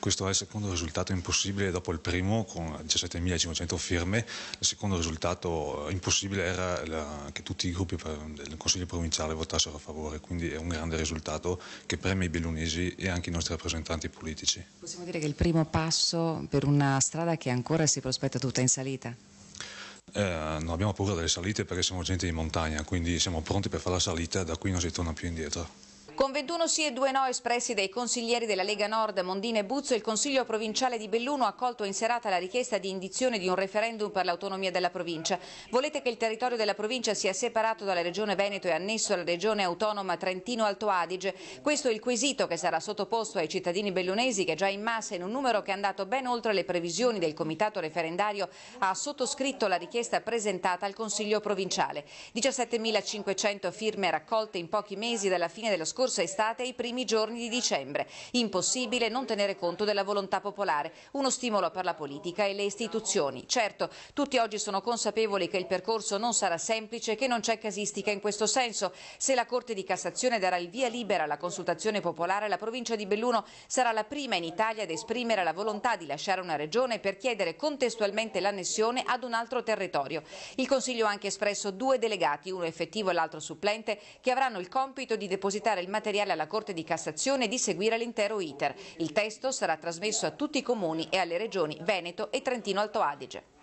Questo è il secondo risultato impossibile dopo il primo con 17.500 firme. Il secondo risultato impossibile era la, che tutti i gruppi del Consiglio provinciale votassero a favore, quindi è un grande risultato che preme i bellunesi e anche i nostri rappresentanti politici. Possiamo dire che è il primo passo per una strada che ancora si prospetta tutta in salita? Eh, non abbiamo paura delle salite perché siamo gente di montagna, quindi siamo pronti per fare la salita, da qui non si torna più indietro. Con 21 sì e 2 no espressi dai consiglieri della Lega Nord Mondine e Buzzo, il Consiglio provinciale di Belluno ha accolto in serata la richiesta di indizione di un referendum per l'autonomia della provincia. Volete che il territorio della provincia sia separato dalla regione Veneto e annesso alla regione autonoma Trentino-Alto Adige? Questo è il quesito che sarà sottoposto ai cittadini bellunesi che già in massa in un numero che è andato ben oltre le previsioni del comitato referendario ha sottoscritto la richiesta presentata al Consiglio provinciale. 17.500 firme raccolte in pochi mesi dalla fine dello scorso scorsa estate e i primi giorni di dicembre. Impossibile non tenere conto della volontà popolare, uno stimolo per la politica e le istituzioni. Certo, tutti oggi sono consapevoli che il percorso non sarà semplice, che non c'è casistica in questo senso. Se la Corte di Cassazione darà il via libera alla consultazione popolare, la provincia di Belluno sarà la prima in Italia ad esprimere la volontà di lasciare una regione per chiedere contestualmente l'annessione ad un altro territorio. Il Consiglio ha anche espresso due delegati, uno effettivo e l'altro supplente, che avranno il compito di depositare il materiale alla Corte di Cassazione di seguire l'intero iter. Il testo sarà trasmesso a tutti i comuni e alle regioni Veneto e Trentino-Alto Adige.